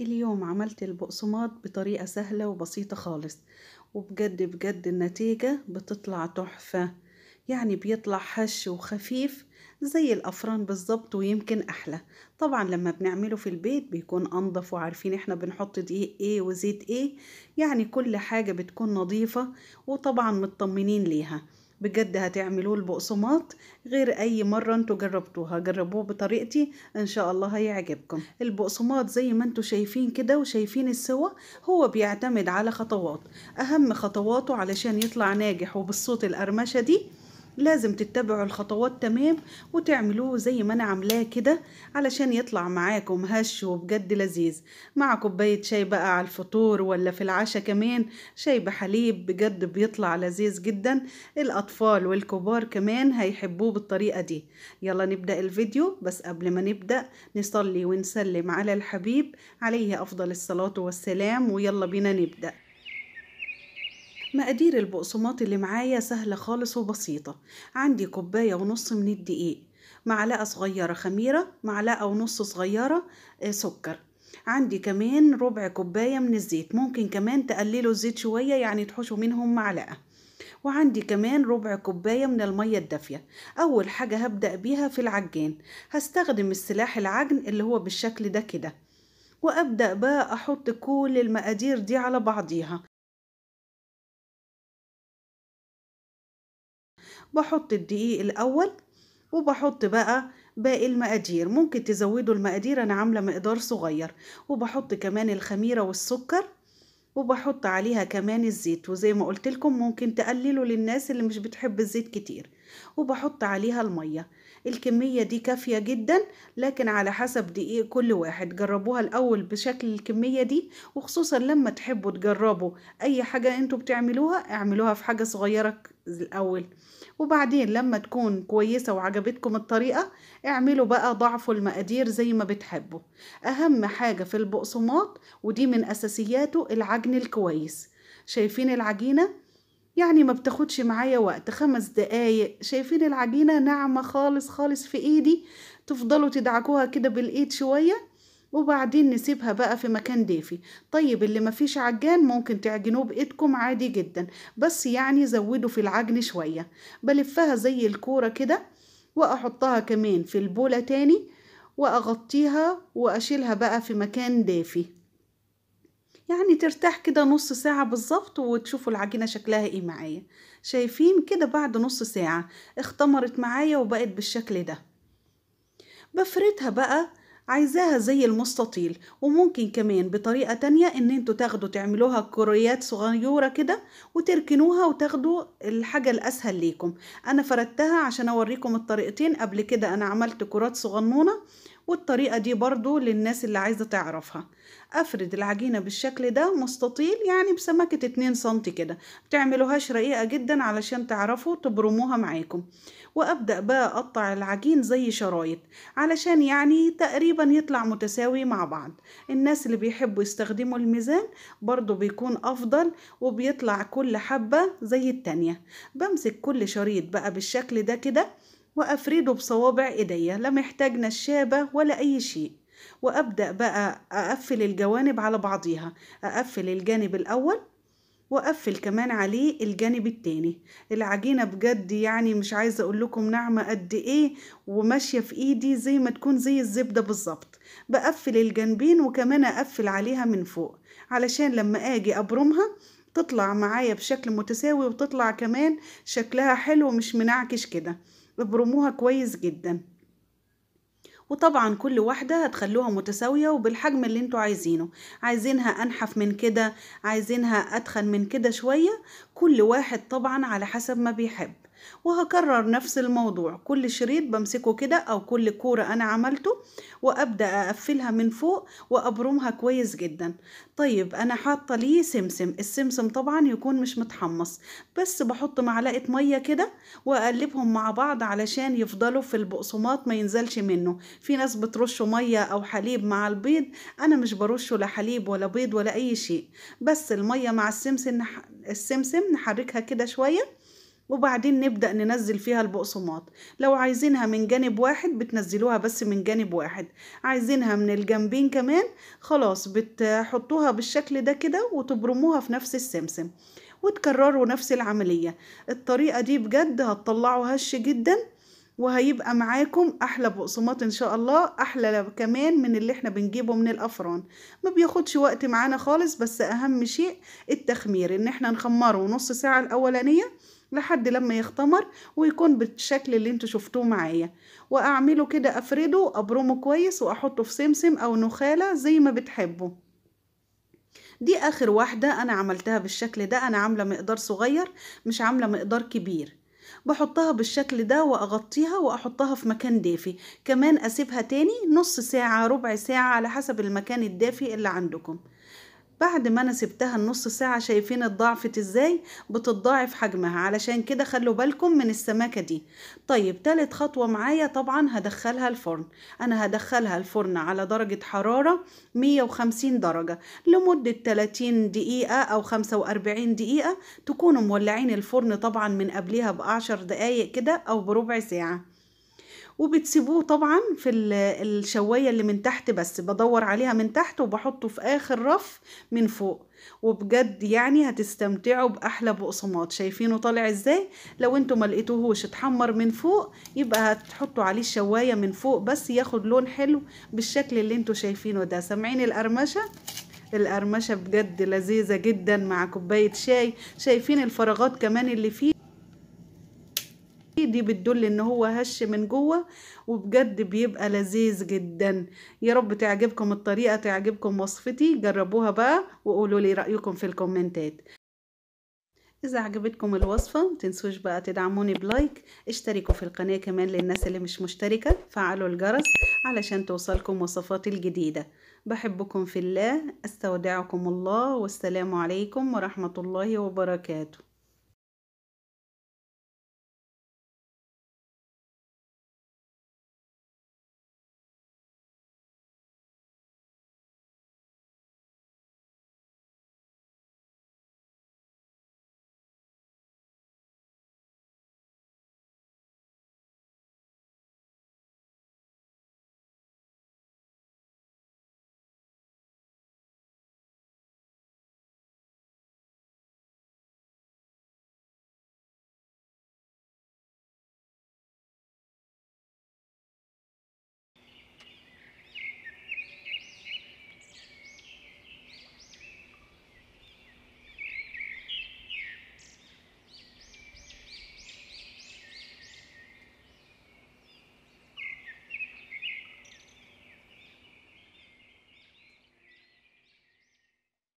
اليوم عملت البقسماط بطريقة سهلة وبسيطة خالص وبجد بجد النتيجة بتطلع تحفة يعني بيطلع حش وخفيف زي الأفران بالظبط ويمكن أحلى طبعا لما بنعمله في البيت بيكون أنضف وعارفين احنا بنحط دقيق ايه وزيت ايه يعني كل حاجة بتكون نظيفة وطبعا مطمنين ليها بجد هتعملوه البقسماط غير اي مره انتوا جربتوها جربوه بطريقتي ان شاء الله هيعجبكم البقسماط زي ما انتوا شايفين كده وشايفين السوا هو بيعتمد على خطوات اهم خطواته علشان يطلع ناجح وبالصوت القرمشه دي لازم تتبعوا الخطوات تمام وتعملوه زي ما انا عاملاه كده علشان يطلع معاكم هش وبجد لذيذ مع كوبايه شاي بقى على الفطور ولا في العشاء كمان شاي بحليب بجد بيطلع لذيذ جدا الاطفال والكبار كمان هيحبوه بالطريقه دي يلا نبدا الفيديو بس قبل ما نبدا نصلي ونسلم على الحبيب عليه افضل الصلاه والسلام ويلا بينا نبدا مقادير البقسماط اللي معايا سهلة خالص وبسيطة عندي كوباية ونص من الدقيق معلقة صغيرة خميرة معلقة ونص صغيرة آه، سكر عندي كمان ربع كوباية من الزيت ممكن كمان تقللوا الزيت شوية يعني تحشوا منهم معلقة وعندي كمان ربع كوباية من المية الدافية أول حاجة هبدأ بيها في العجان هستخدم السلاح العجن اللي هو بالشكل ده كده وأبدأ بقى أحط كل المقادير دي على بعضيها بحط الدقيق الأول وبحط بقى باقي المقادير ممكن تزودوا المقادير أنا عاملة مقدار صغير وبحط كمان الخميرة والسكر وبحط عليها كمان الزيت وزي ما قلت لكم ممكن تقللوا للناس اللي مش بتحب الزيت كتير وبحط عليها المية الكمية دي كافية جدا لكن على حسب دقيق كل واحد جربوها الأول بشكل الكمية دي وخصوصا لما تحبوا تجربوا أي حاجة انتوا بتعملوها اعملوها في حاجة صغيرة الأول وبعدين لما تكون كويسة وعجبتكم الطريقة اعملوا بقى ضعفوا المقادير زي ما بتحبوا أهم حاجة في البقسماط ودي من أساسياته العجن الكويس شايفين العجينة يعني ما بتاخدش معايا وقت خمس دقايق شايفين العجينة ناعمة خالص خالص في ايدي تفضلوا تدعكوها كده بالايد شوية وبعدين نسيبها بقى في مكان دافي طيب اللي مفيش عجان ممكن تعجنوه بايدكم عادي جدا بس يعني زودوا في العجن شوية بلفها زي الكورة كده واحطها كمان في البولة تاني واغطيها واشيلها بقى في مكان دافي يعني ترتاح كده نص ساعة بالظبط وتشوفوا العجينة شكلها ايه معايا شايفين كده بعد نص ساعة اختمرت معايا وبقت بالشكل ده بفردها بقى عايزاها زي المستطيل وممكن كمان بطريقة تانية ان انتوا تاخدوا تعملوها كريات صغيرة كده وتركنوها وتاخدوا الحاجة الاسهل ليكم انا فردتها عشان اوريكم الطريقتين قبل كده انا عملت كرات صغنونة والطريقة دي برضو للناس اللي عايزة تعرفها افرد العجينة بالشكل ده مستطيل يعني بسمكة اتنين سنتي كده متعملوهاش رقيقة جدا علشان تعرفوا تبرموها معاكم وابدأ بقى اقطع العجين زي شرايط علشان يعني تقريبا يطلع متساوي مع بعض الناس اللي بيحبوا يستخدموا الميزان برضو بيكون افضل وبيطلع كل حبة زي التانية بمسك كل شريط بقى بالشكل ده كده وأفرده بصوابع إيديا لا محتاج نشابة ولا أي شيء وأبدأ بقى أقفل الجوانب على بعضيها أقفل الجانب الأول وأقفل كمان عليه الجانب التاني العجينة بجد يعني مش عايزة أقول لكم ناعمة قد إيه وماشية في إيدي زي ما تكون زي الزبدة بالظبط بقفل الجانبين وكمان أقفل عليها من فوق علشان لما أجي أبرمها تطلع معايا بشكل متساوي وتطلع كمان شكلها حلو مش منعكش كده ببرموها كويس جدا وطبعا كل واحدة هتخلوها متساوية وبالحجم اللي انتوا عايزينه عايزينها انحف من كده عايزينها ادخن من كده شوية كل واحد طبعا على حسب ما بيحب وهكرر نفس الموضوع كل شريط بمسكه كده أو كل كورة أنا عملته وأبدأ أقفلها من فوق وأبرمها كويس جدا طيب أنا حاطة ليه سمسم السمسم طبعا يكون مش متحمص بس بحط معلقة مية كده وأقلبهم مع بعض علشان يفضلوا في البقصمات ما ينزلش منه في ناس بترشه مية أو حليب مع البيض أنا مش برشه لا حليب ولا بيض ولا أي شيء بس المية مع السمسم السمسم نحركها كده شوية وبعدين نبدأ ننزل فيها البقسماط لو عايزينها من جانب واحد بتنزلوها بس من جانب واحد عايزينها من الجنبين كمان خلاص بتحطوها بالشكل ده كده وتبرموها في نفس السمسم وتكرروا نفس العملية الطريقة دي بجد هتطلعوا هش جدا وهيبقى معاكم احلى بقسماط ان شاء الله احلى كمان من اللي احنا بنجيبه من الافران ما بياخدش وقت معانا خالص بس اهم شيء التخمير ان احنا نخمره نص ساعة الاولانية لحد لما يختمر ويكون بالشكل اللي انتوا شفتوه معايا واعمله كده افرده ابرمه كويس واحطه في سمسم او نخاله زي ما بتحبوا دي اخر واحده انا عملتها بالشكل ده انا عامله مقدار صغير مش عامله مقدار كبير بحطها بالشكل ده واغطيها واحطها في مكان دافي كمان اسيبها تاني نص ساعه ربع ساعه على حسب المكان الدافي اللي عندكم بعد ما انا سبتها النص ساعة شايفين اتضاعفت ازاي بتتضاعف حجمها علشان كده خلوا بالكم من السماكة دي طيب تالت خطوة معايا طبعا هدخلها الفرن انا هدخلها الفرن على درجة حرارة 150 درجة لمدة 30 دقيقة او 45 دقيقة تكونوا مولعين الفرن طبعا من قبلها بعشر دقايق كده او بربع ساعة وبتسيبوه طبعا في الشوايه اللي من تحت بس بدور عليها من تحت وبحطه في اخر رف من فوق وبجد يعني هتستمتعوا باحلى بقسماط شايفينه طالع ازاي لو انتوا ما لقيتوهوش اتحمر من فوق يبقى هتحطوا عليه الشوايه من فوق بس ياخد لون حلو بالشكل اللي انتوا شايفينه ده سامعين القرمشه القرمشه بجد لذيذه جدا مع كوبايه شاي شايفين الفراغات كمان اللي فيه دي بتدل ان هو هش من جوه وبجد بيبقى لذيذ جدا يا رب تعجبكم الطريقة تعجبكم وصفتي جربوها بقى وقولوا لي رأيكم في الكومنتات إذا عجبتكم الوصفة متنسوش بقى تدعموني بلايك اشتركوا في القناة كمان للناس اللي مش مشتركة فعلوا الجرس علشان توصلكم وصفاتي الجديدة بحبكم في الله استودعكم الله والسلام عليكم ورحمة الله وبركاته